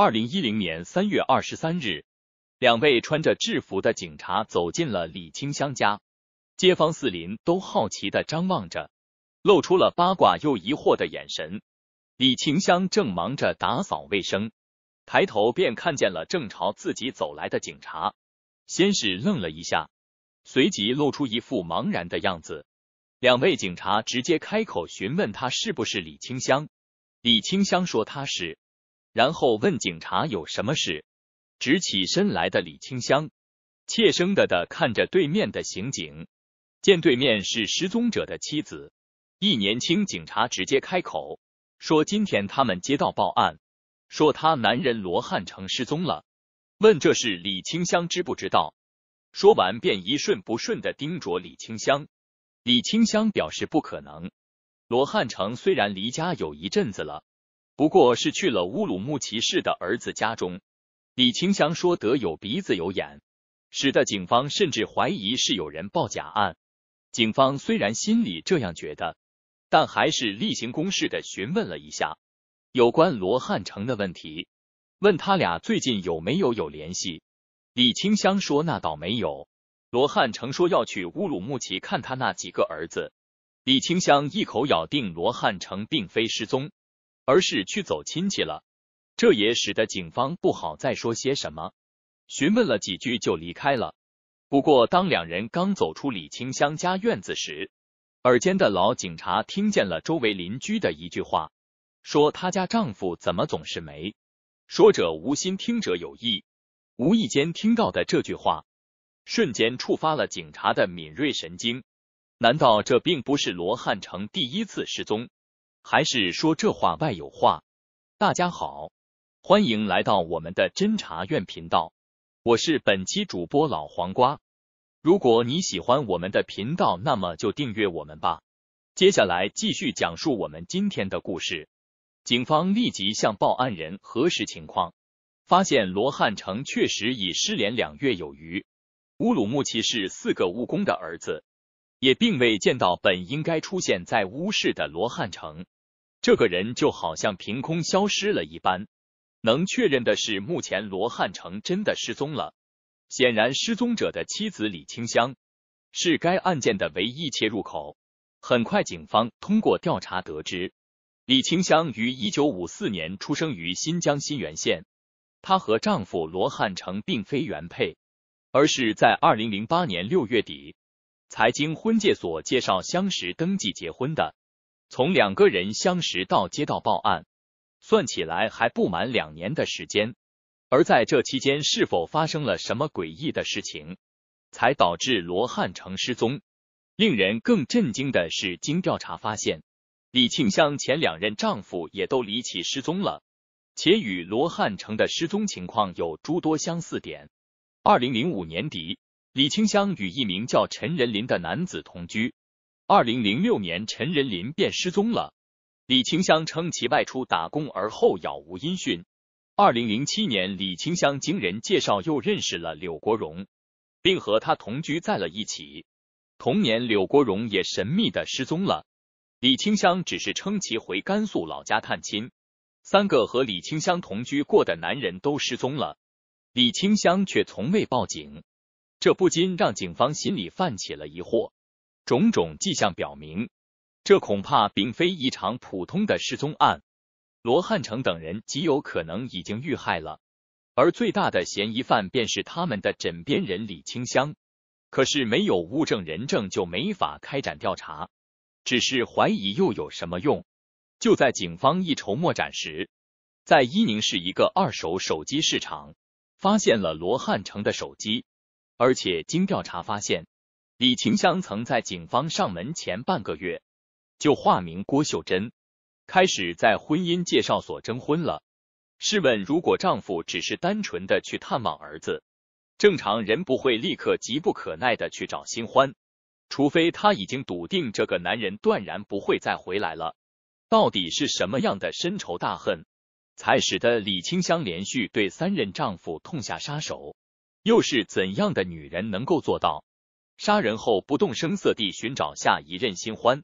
二零一零年三月二十三日，两位穿着制服的警察走进了李清香家，街坊四邻都好奇的张望着，露出了八卦又疑惑的眼神。李清香正忙着打扫卫生，抬头便看见了正朝自己走来的警察，先是愣了一下，随即露出一副茫然的样子。两位警察直接开口询问他是不是李清香，李清香说他是。然后问警察有什么事？直起身来的李清香怯生的的看着对面的刑警，见对面是失踪者的妻子，一年轻警察直接开口说：“今天他们接到报案，说他男人罗汉成失踪了，问这事李清香知不知道？”说完便一顺不顺的盯着李清香。李清香表示不可能。罗汉成虽然离家有一阵子了。不过是去了乌鲁木齐市的儿子家中，李清香说得有鼻子有眼，使得警方甚至怀疑是有人报假案。警方虽然心里这样觉得，但还是例行公事的询问了一下有关罗汉成的问题，问他俩最近有没有有联系。李清香说那倒没有，罗汉成说要去乌鲁木齐看他那几个儿子。李清香一口咬定罗汉成并非失踪。而是去走亲戚了，这也使得警方不好再说些什么，询问了几句就离开了。不过，当两人刚走出李清香家院子时，耳尖的老警察听见了周围邻居的一句话，说她家丈夫怎么总是没。说者无心，听者有意，无意间听到的这句话，瞬间触发了警察的敏锐神经。难道这并不是罗汉城第一次失踪？还是说这话外有话。大家好，欢迎来到我们的侦查院频道，我是本期主播老黄瓜。如果你喜欢我们的频道，那么就订阅我们吧。接下来继续讲述我们今天的故事。警方立即向报案人核实情况，发现罗汉成确实已失联两月有余。乌鲁木齐市四个务工的儿子。也并未见到本应该出现在乌市的罗汉城。这个人就好像凭空消失了一般。能确认的是，目前罗汉城真的失踪了。显然，失踪者的妻子李清香是该案件的唯一切入口。很快，警方通过调查得知，李清香于一九五四年出生于新疆新源县。她和丈夫罗汉成并非原配，而是在二零零八年六月底。财经婚介所介绍相识、登记结婚的，从两个人相识到接到报案，算起来还不满两年的时间。而在这期间，是否发生了什么诡异的事情，才导致罗汉成失踪？令人更震惊的是，经调查发现，李庆香前两任丈夫也都离奇失踪了，且与罗汉成的失踪情况有诸多相似点。二零零五年底。李清香与一名叫陈仁林的男子同居，二零零六年，陈仁林便失踪了。李清香称其外出打工，而后杳无音讯。二零零七年，李清香经人介绍又认识了柳国荣，并和他同居在了一起。同年，柳国荣也神秘的失踪了。李清香只是称其回甘肃老家探亲。三个和李清香同居过的男人都失踪了，李清香却从未报警。这不禁让警方心里泛起了疑惑。种种迹象表明，这恐怕并非一场普通的失踪案。罗汉成等人极有可能已经遇害了，而最大的嫌疑犯便是他们的枕边人李清香。可是没有物证、人证就没法开展调查，只是怀疑又有什么用？就在警方一筹莫展时，在伊宁市一个二手手机市场发现了罗汉成的手机。而且，经调查发现，李清香曾在警方上门前半个月，就化名郭秀珍，开始在婚姻介绍所征婚了。试问，如果丈夫只是单纯的去探望儿子，正常人不会立刻急不可耐的去找新欢，除非他已经笃定这个男人断然不会再回来了。到底是什么样的深仇大恨，才使得李清香连续对三任丈夫痛下杀手？又是怎样的女人能够做到杀人后不动声色地寻找下一任新欢？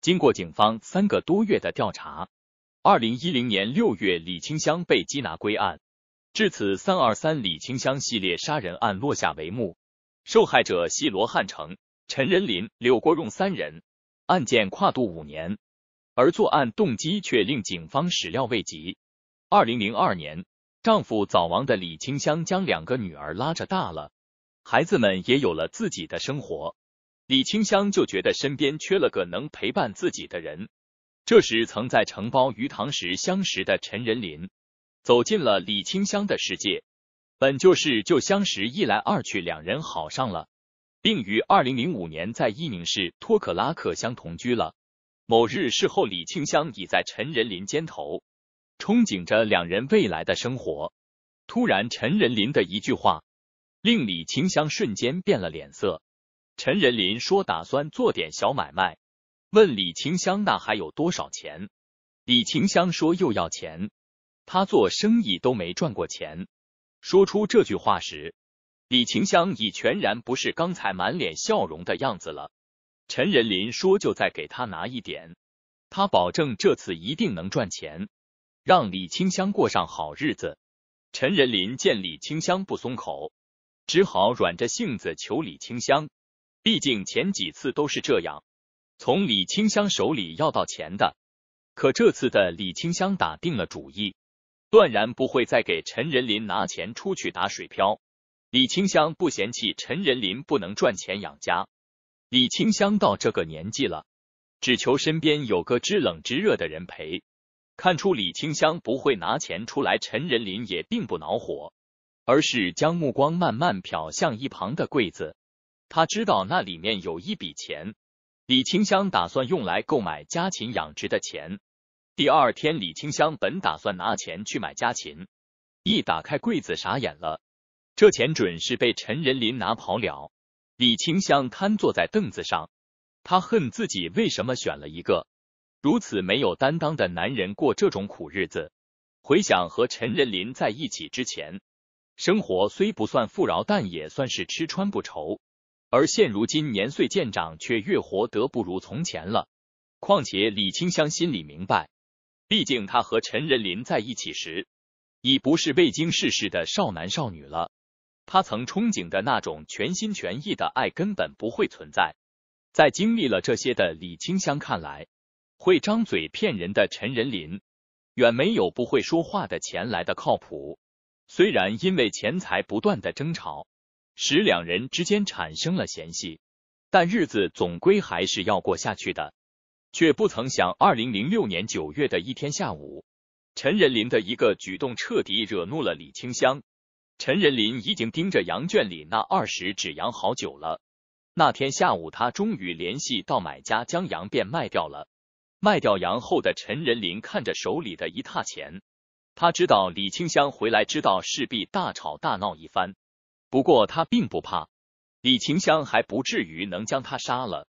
经过警方三个多月的调查，二零一零年六月，李清香被缉拿归案。至此，三二三李清香系列杀人案落下帷幕。受害者系罗汉成、陈仁林、柳国荣三人，案件跨度五年，而作案动机却令警方始料未及。二零零二年。丈夫早亡的李清香将两个女儿拉着大了，孩子们也有了自己的生活。李清香就觉得身边缺了个能陪伴自己的人。这时，曾在承包鱼塘时相识的陈仁林走进了李清香的世界。本就是旧相识，一来二去，两人好上了，并于二零零五年在伊宁市托克拉克乡同居了。某日事后，李清香倚在陈仁林肩头。憧憬着两人未来的生活，突然陈仁林的一句话令李清香瞬间变了脸色。陈仁林说：“打算做点小买卖。”问李清香：“那还有多少钱？”李清香说：“又要钱，他做生意都没赚过钱。”说出这句话时，李清香已全然不是刚才满脸笑容的样子了。陈仁林说：“就再给他拿一点，他保证这次一定能赚钱。”让李清香过上好日子。陈仁林见李清香不松口，只好软着性子求李清香。毕竟前几次都是这样，从李清香手里要到钱的。可这次的李清香打定了主意，断然不会再给陈仁林拿钱出去打水漂。李清香不嫌弃陈仁林不能赚钱养家。李清香到这个年纪了，只求身边有个知冷知热的人陪。看出李清香不会拿钱出来，陈仁林也并不恼火，而是将目光慢慢瞟向一旁的柜子。他知道那里面有一笔钱，李清香打算用来购买家禽养殖的钱。第二天，李清香本打算拿钱去买家禽，一打开柜子，傻眼了，这钱准是被陈仁林拿跑了。李清香瘫坐在凳子上，他恨自己为什么选了一个。如此没有担当的男人过这种苦日子。回想和陈仁林在一起之前，生活虽不算富饶，但也算是吃穿不愁。而现如今年岁渐长，却越活得不如从前了。况且李清香心里明白，毕竟她和陈仁林在一起时，已不是未经世事的少男少女了。她曾憧憬的那种全心全意的爱根本不会存在。在经历了这些的李清香看来。会张嘴骗人的陈仁林，远没有不会说话的钱来的靠谱。虽然因为钱财不断的争吵，使两人之间产生了嫌隙，但日子总归还是要过下去的。却不曾想，二零零六年九月的一天下午，陈仁林的一个举动彻底惹怒了李清香。陈仁林已经盯着羊圈里那二十只羊好久了。那天下午，他终于联系到买家，将羊便卖掉了。卖掉羊后的陈仁林看着手里的一沓钱，他知道李清香回来，知道势必大吵大闹一番。不过他并不怕，李清香还不至于能将他杀了。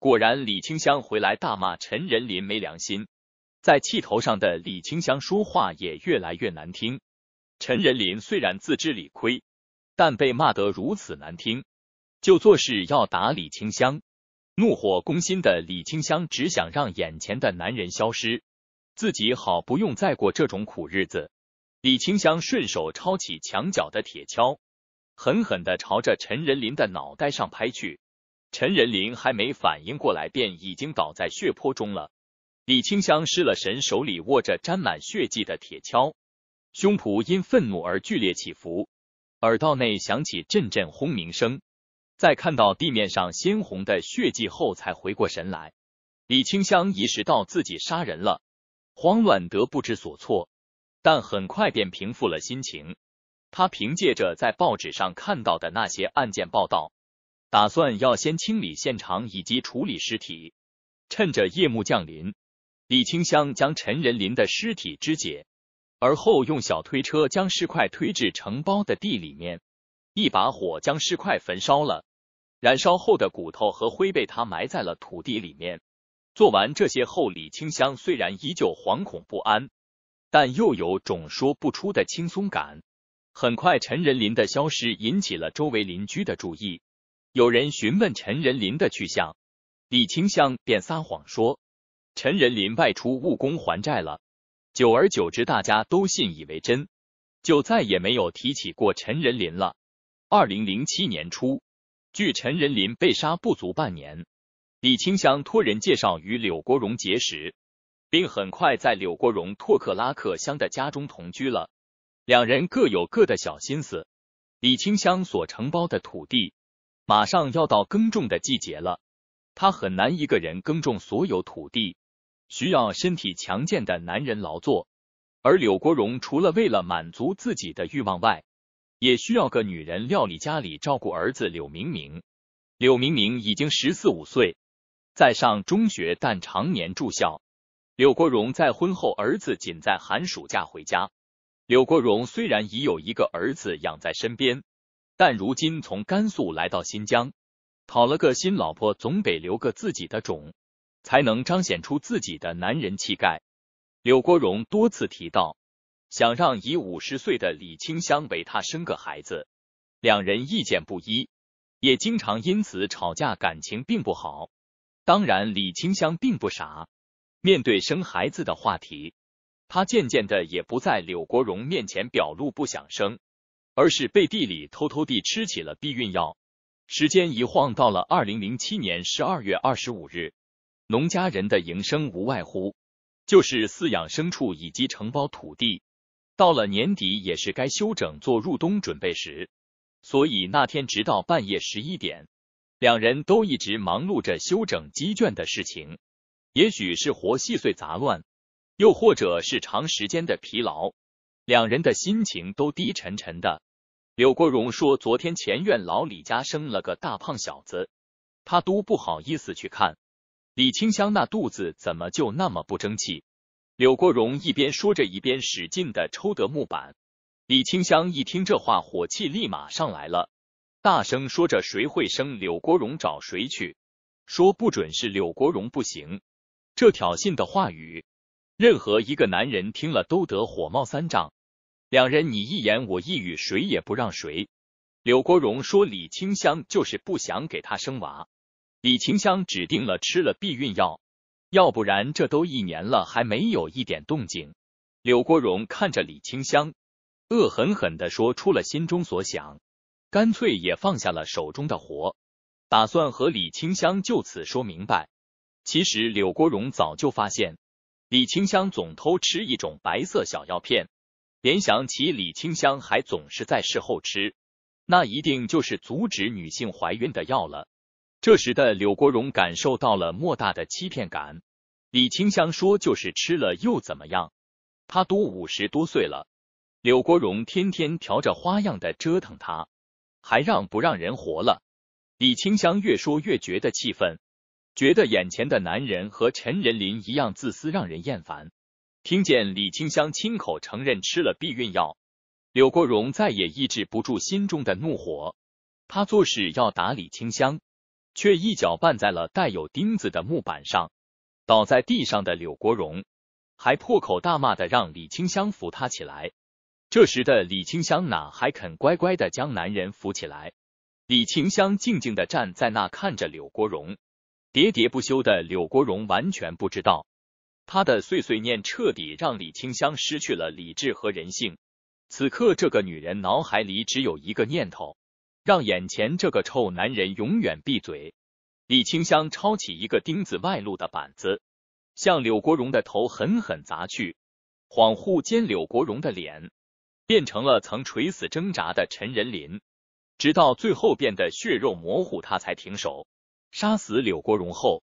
果然，李清香回来大骂陈仁林没良心，在气头上的李清香说话也越来越难听。陈仁林虽然自知理亏，但被骂得如此难听，就做事要打李清香。怒火攻心的李清香只想让眼前的男人消失，自己好不用再过这种苦日子。李清香顺手抄起墙角的铁锹，狠狠的朝着陈仁林的脑袋上拍去。陈仁林还没反应过来，便已经倒在血泊中了。李清香失了神，手里握着沾满血迹的铁锹，胸脯因愤怒而剧烈起伏，耳道内响起阵阵轰鸣声。在看到地面上鲜红的血迹后，才回过神来。李清香意识到自己杀人了，慌乱得不知所措，但很快便平复了心情。他凭借着在报纸上看到的那些案件报道，打算要先清理现场以及处理尸体。趁着夜幕降临，李清香将陈仁林的尸体肢解，而后用小推车将尸块推至承包的地里面，一把火将尸块焚烧了。燃烧后的骨头和灰被他埋在了土地里面。做完这些后，李清香虽然依旧惶恐不安，但又有种说不出的轻松感。很快，陈仁林的消失引起了周围邻居的注意。有人询问陈仁林的去向，李清香便撒谎说陈仁林外出务工还债了。久而久之，大家都信以为真，就再也没有提起过陈仁林了。二零零七年初。距陈仁林被杀不足半年，李清香托人介绍与柳国荣结识，并很快在柳国荣托克拉克乡的家中同居了。两人各有各的小心思。李清香所承包的土地马上要到耕种的季节了，她很难一个人耕种所有土地，需要身体强健的男人劳作。而柳国荣除了为了满足自己的欲望外，也需要个女人料理家里，照顾儿子柳明明。柳明明已经十四五岁，在上中学，但常年住校。柳国荣在婚后，儿子仅在寒暑假回家。柳国荣虽然已有一个儿子养在身边，但如今从甘肃来到新疆，讨了个新老婆，总得留个自己的种，才能彰显出自己的男人气概。柳国荣多次提到。想让已五十岁的李清香为他生个孩子，两人意见不一，也经常因此吵架，感情并不好。当然，李清香并不傻，面对生孩子的话题，他渐渐的也不在柳国荣面前表露不想生，而是背地里偷偷地吃起了避孕药。时间一晃到了二零零七年十二月二十五日，农家人的营生无外乎就是饲养牲畜以及承包土地。到了年底，也是该休整做入冬准备时，所以那天直到半夜十一点，两人都一直忙碌着修整鸡圈的事情。也许是活细碎杂乱，又或者是长时间的疲劳，两人的心情都低沉沉的。柳国荣说：“昨天前院老李家生了个大胖小子，他都不好意思去看。”李清香那肚子怎么就那么不争气？柳国荣一边说着，一边使劲的抽得木板。李清香一听这话，火气立马上来了，大声说着：“谁会生柳国荣找谁去？说不准是柳国荣不行。”这挑衅的话语，任何一个男人听了都得火冒三丈。两人你一言我一语，谁也不让谁。柳国荣说：“李清香就是不想给他生娃。”李清香指定了吃了避孕药。要不然这都一年了，还没有一点动静。柳国荣看着李清香，恶狠狠的说出了心中所想，干脆也放下了手中的活，打算和李清香就此说明白。其实柳国荣早就发现，李清香总偷吃一种白色小药片，联想起李清香还总是在事后吃，那一定就是阻止女性怀孕的药了。这时的柳国荣感受到了莫大的欺骗感。李清香说：“就是吃了又怎么样？他都五十多岁了。”柳国荣天天调着花样的折腾他，还让不让人活了？李清香越说越觉得气愤，觉得眼前的男人和陈仁林一样自私，让人厌烦。听见李清香亲口承认吃了避孕药，柳国荣再也抑制不住心中的怒火，他作势要打李清香。却一脚绊在了带有钉子的木板上，倒在地上的柳国荣还破口大骂的让李清香扶他起来。这时的李清香哪还肯乖乖的将男人扶起来？李清香静静的站在那看着柳国荣，喋喋不休的柳国荣完全不知道，他的碎碎念彻底让李清香失去了理智和人性。此刻，这个女人脑海里只有一个念头。让眼前这个臭男人永远闭嘴！李清香抄起一个钉子外露的板子，向柳国荣的头狠狠砸去。恍惚间，柳国荣的脸变成了曾垂死挣扎的陈仁林，直到最后变得血肉模糊，他才停手。杀死柳国荣后，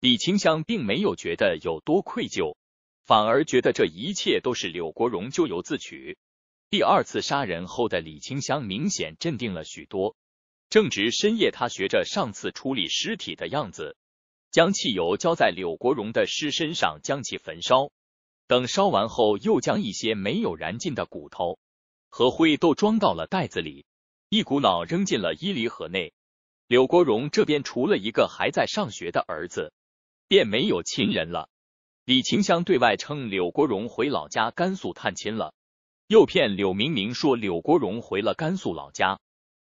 李清香并没有觉得有多愧疚，反而觉得这一切都是柳国荣咎由自取。第二次杀人后的李清香明显镇定了许多。正值深夜，他学着上次处理尸体的样子，将汽油浇在柳国荣的尸身上，将其焚烧。等烧完后，又将一些没有燃尽的骨头和灰都装到了袋子里，一股脑扔进了伊犁河内。柳国荣这边除了一个还在上学的儿子，便没有亲人了。李清香对外称柳国荣回老家甘肃探亲了。又骗柳明明说柳国荣回了甘肃老家，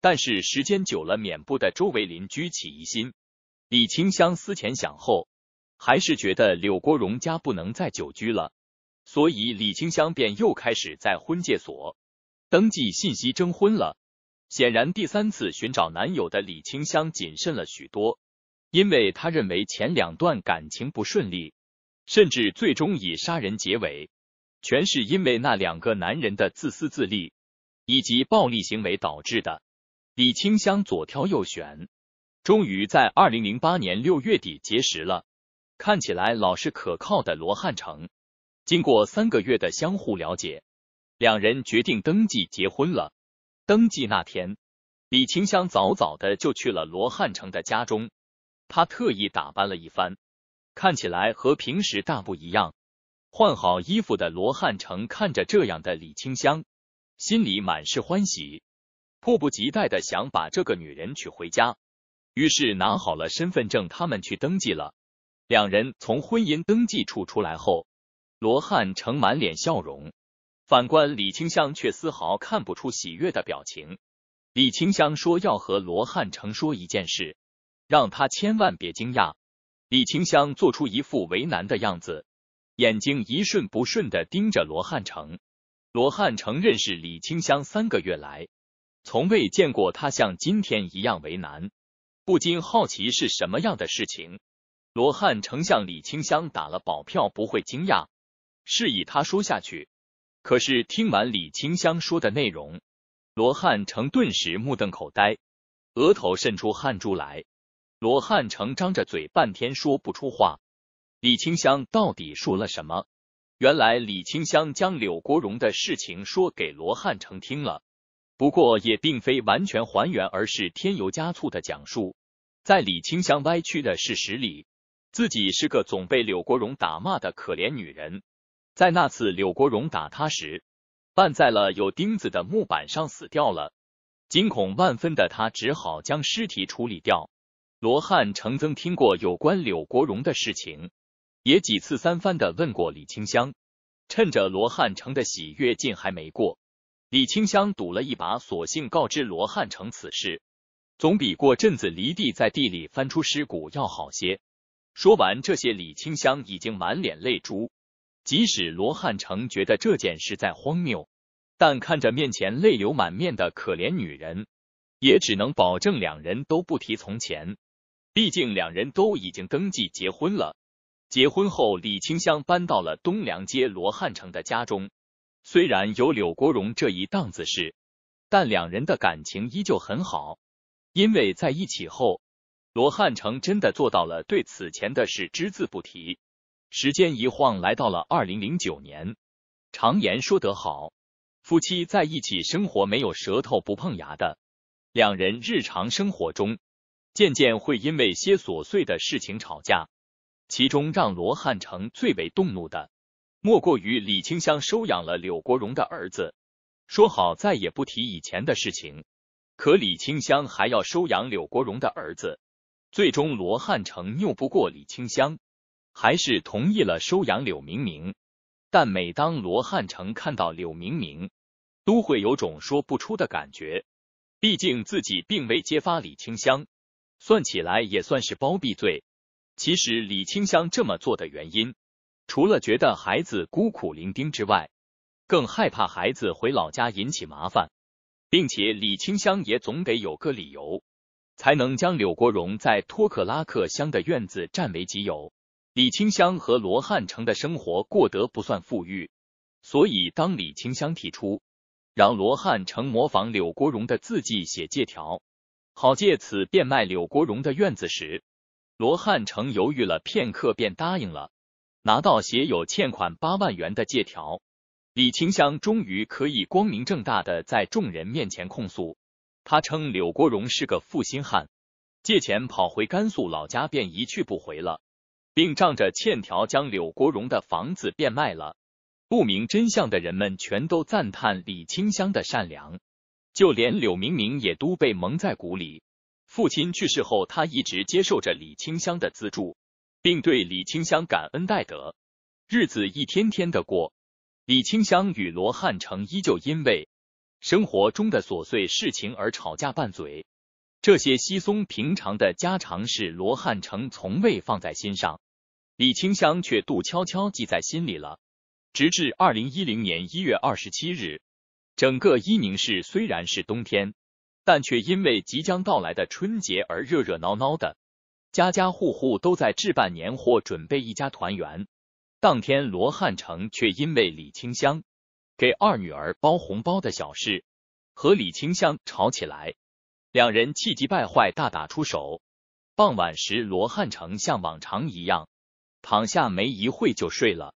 但是时间久了，免不得周围邻居起疑心。李清香思前想后，还是觉得柳国荣家不能再久居了，所以李清香便又开始在婚介所登记信息征婚了。显然，第三次寻找男友的李清香谨慎了许多，因为她认为前两段感情不顺利，甚至最终以杀人结尾。全是因为那两个男人的自私自利以及暴力行为导致的。李清香左挑右选，终于在二零零八年六月底结识了看起来老实可靠的罗汉成。经过三个月的相互了解，两人决定登记结婚了。登记那天，李清香早早的就去了罗汉成的家中，她特意打扮了一番，看起来和平时大不一样。换好衣服的罗汉成看着这样的李清香，心里满是欢喜，迫不及待的想把这个女人娶回家。于是拿好了身份证，他们去登记了。两人从婚姻登记处出来后，罗汉成满脸笑容，反观李清香却丝毫看不出喜悦的表情。李清香说要和罗汉成说一件事，让他千万别惊讶。李清香做出一副为难的样子。眼睛一瞬不瞬的盯着罗汉成，罗汉成认识李清香三个月来，从未见过他像今天一样为难，不禁好奇是什么样的事情。罗汉成向李清香打了保票不会惊讶，示意他说下去。可是听完李清香说的内容，罗汉成顿时目瞪口呆，额头渗出汗珠来。罗汉成张着嘴，半天说不出话。李清香到底说了什么？原来李清香将柳国荣的事情说给罗汉成听了，不过也并非完全还原，而是添油加醋的讲述。在李清香歪曲的事实里，自己是个总被柳国荣打骂的可怜女人。在那次柳国荣打她时，绊在了有钉子的木板上死掉了，惊恐万分的她只好将尸体处理掉。罗汉成曾听过有关柳国荣的事情。也几次三番的问过李清香，趁着罗汉城的喜悦劲还没过，李清香赌了一把，索性告知罗汉城此事，总比过阵子犁地在地里翻出尸骨要好些。说完这些，李清香已经满脸泪珠。即使罗汉城觉得这件事在荒谬，但看着面前泪流满面的可怜女人，也只能保证两人都不提从前。毕竟两人都已经登记结婚了。结婚后，李清香搬到了东良街罗汉城的家中。虽然有柳国荣这一档子事，但两人的感情依旧很好。因为在一起后，罗汉城真的做到了对此前的事只字不提。时间一晃来到了二零零九年。常言说得好，夫妻在一起生活，没有舌头不碰牙的。两人日常生活中，渐渐会因为些琐碎的事情吵架。其中让罗汉成最为动怒的，莫过于李清香收养了柳国荣的儿子，说好再也不提以前的事情，可李清香还要收养柳国荣的儿子，最终罗汉成拗不过李清香，还是同意了收养柳明明。但每当罗汉成看到柳明明，都会有种说不出的感觉，毕竟自己并未揭发李清香，算起来也算是包庇罪。其实李清香这么做的原因，除了觉得孩子孤苦伶仃之外，更害怕孩子回老家引起麻烦，并且李清香也总得有个理由，才能将柳国荣在托克拉克乡的院子占为己有。李清香和罗汉成的生活过得不算富裕，所以当李清香提出让罗汉成模仿柳国荣的字迹写借条，好借此变卖柳国荣的院子时，罗汉成犹豫了片刻，便答应了。拿到写有欠款八万元的借条，李清香终于可以光明正大的在众人面前控诉。他称柳国荣是个负心汉，借钱跑回甘肃老家便一去不回了，并仗着欠条将柳国荣的房子变卖了。不明真相的人们全都赞叹李清香的善良，就连柳明明也都被蒙在鼓里。父亲去世后，他一直接受着李清香的资助，并对李清香感恩戴德。日子一天天的过，李清香与罗汉成依旧因为生活中的琐碎事情而吵架拌嘴。这些稀松平常的家常事，罗汉成从未放在心上，李清香却都悄悄记在心里了。直至二零一零年一月二十七日，整个伊宁市虽然是冬天。但却因为即将到来的春节而热热闹闹的，家家户户都在置办年货，准备一家团圆。当天，罗汉成却因为李清香给二女儿包红包的小事和李清香吵起来，两人气急败坏，大打出手。傍晚时，罗汉成像往常一样躺下，没一会就睡了。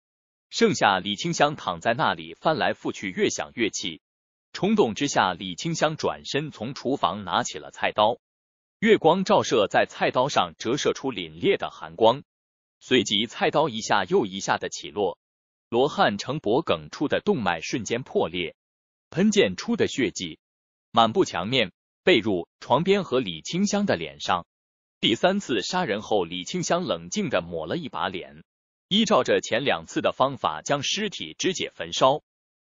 剩下李清香躺在那里，翻来覆去，越想越气。冲动之下，李清香转身从厨房拿起了菜刀，月光照射在菜刀上，折射出凛冽的寒光。随即，菜刀一下又一下的起落，罗汉城脖梗处的动脉瞬间破裂，喷溅出的血迹满布墙面、被褥、床边和李清香的脸上。第三次杀人后，李清香冷静的抹了一把脸，依照着前两次的方法，将尸体肢解焚烧。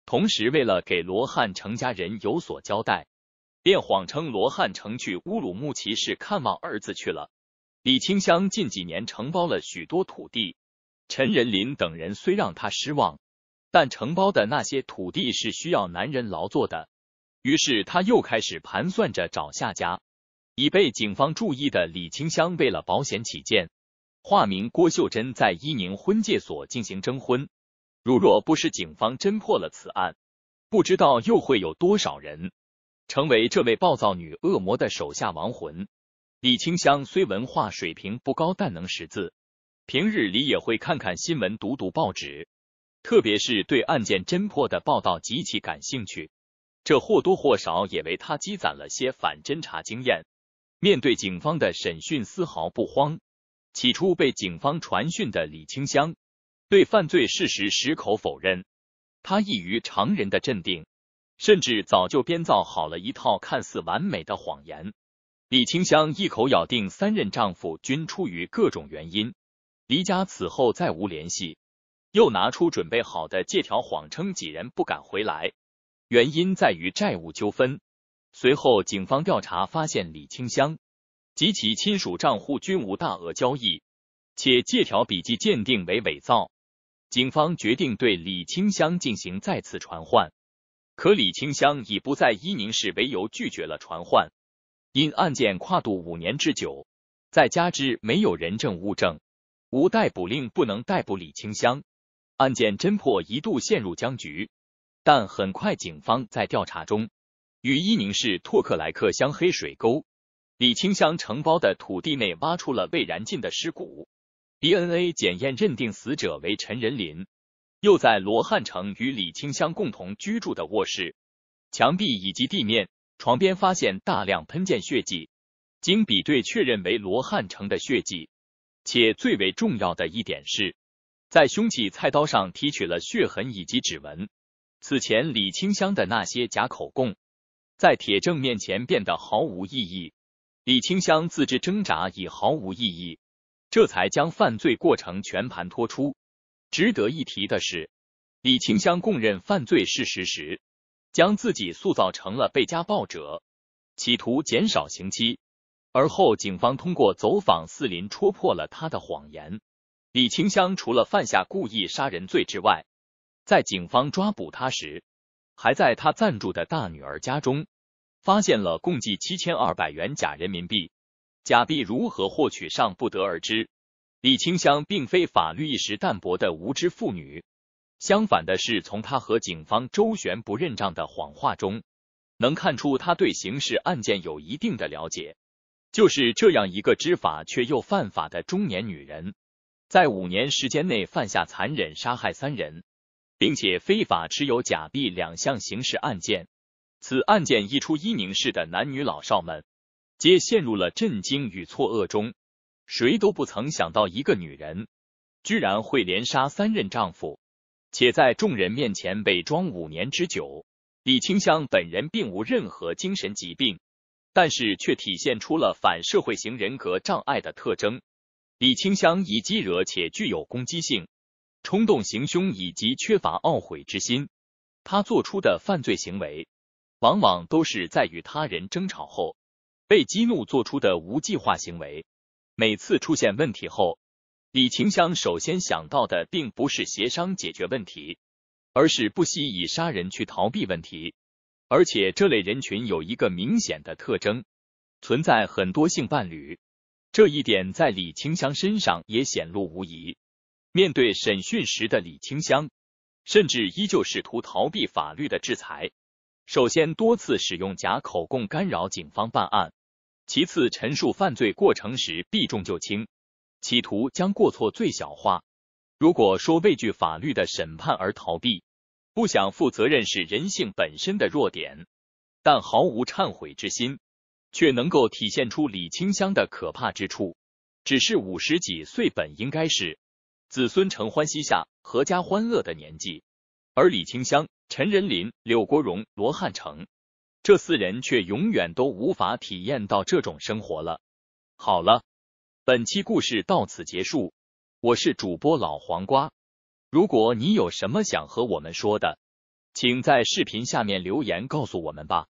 同时，为了给罗汉成家人有所交代，便谎称罗汉成去乌鲁木齐市看望儿子去了。李清香近几年承包了许多土地，陈仁林等人虽让他失望，但承包的那些土地是需要男人劳作的。于是他又开始盘算着找下家。已被警方注意的李清香，为了保险起见，化名郭秀珍在伊宁婚介所进行征婚。如若不是警方侦破了此案，不知道又会有多少人成为这位暴躁女恶魔的手下亡魂。李清香虽文化水平不高，但能识字，平日里也会看看新闻、读读报纸，特别是对案件侦破的报道极其感兴趣。这或多或少也为他积攒了些反侦查经验。面对警方的审讯，丝毫不慌。起初被警方传讯的李清香。对犯罪事实矢口否认，他异于常人的镇定，甚至早就编造好了一套看似完美的谎言。李清香一口咬定三任丈夫均出于各种原因离家，此后再无联系，又拿出准备好的借条，谎称几人不敢回来，原因在于债务纠纷。随后，警方调查发现，李清香及其亲属账户均无大额交易，且借条笔迹鉴定为伪造。警方决定对李清香进行再次传唤，可李清香以不在伊宁市为由拒绝了传唤。因案件跨度五年之久，再加之没有人证物证，无逮捕令不能逮捕李清香，案件侦破一度陷入僵局。但很快，警方在调查中，与伊宁市拓克来克乡黑水沟李清香承包的土地内挖出了未燃尽的尸骨。DNA 检验认定死者为陈仁林，又在罗汉城与李清香共同居住的卧室墙壁以及地面、床边发现大量喷溅血迹，经比对确认为罗汉城的血迹。且最为重要的一点是，在凶器菜刀上提取了血痕以及指纹。此前李清香的那些假口供，在铁证面前变得毫无意义。李清香自知挣扎已毫无意义。这才将犯罪过程全盘托出。值得一提的是，李清香供认犯罪事实时，将自己塑造成了被家暴者，企图减少刑期。而后，警方通过走访四邻，戳破了他的谎言。李清香除了犯下故意杀人罪之外，在警方抓捕他时，还在他暂住的大女儿家中发现了共计七千二百元假人民币。假币如何获取尚不得而知。李清香并非法律意识淡薄的无知妇女，相反的是，从她和警方周旋不认账的谎话中，能看出她对刑事案件有一定的了解。就是这样一个知法却又犯法的中年女人，在五年时间内犯下残忍杀害三人，并且非法持有假币两项刑事案件。此案件一出，伊宁市的男女老少们。皆陷入了震惊与错愕中，谁都不曾想到一个女人居然会连杀三任丈夫，且在众人面前伪装五年之久。李清香本人并无任何精神疾病，但是却体现出了反社会型人格障碍的特征。李清香以激惹且具有攻击性、冲动行凶以及缺乏懊悔之心，她做出的犯罪行为往往都是在与他人争吵后。被激怒做出的无计划行为，每次出现问题后，李清香首先想到的并不是协商解决问题，而是不惜以杀人去逃避问题。而且这类人群有一个明显的特征，存在很多性伴侣，这一点在李清香身上也显露无疑。面对审讯时的李清香，甚至依旧试图逃避法律的制裁。首先多次使用假口供干扰警方办案，其次陈述犯罪过程时避重就轻，企图将过错最小化。如果说畏惧法律的审判而逃避，不想负责任是人性本身的弱点，但毫无忏悔之心，却能够体现出李清香的可怕之处。只是五十几岁本应该是子孙承欢膝下、阖家欢乐的年纪。而李清香、陈仁林、柳国荣、罗汉成这四人却永远都无法体验到这种生活了。好了，本期故事到此结束。我是主播老黄瓜，如果你有什么想和我们说的，请在视频下面留言告诉我们吧。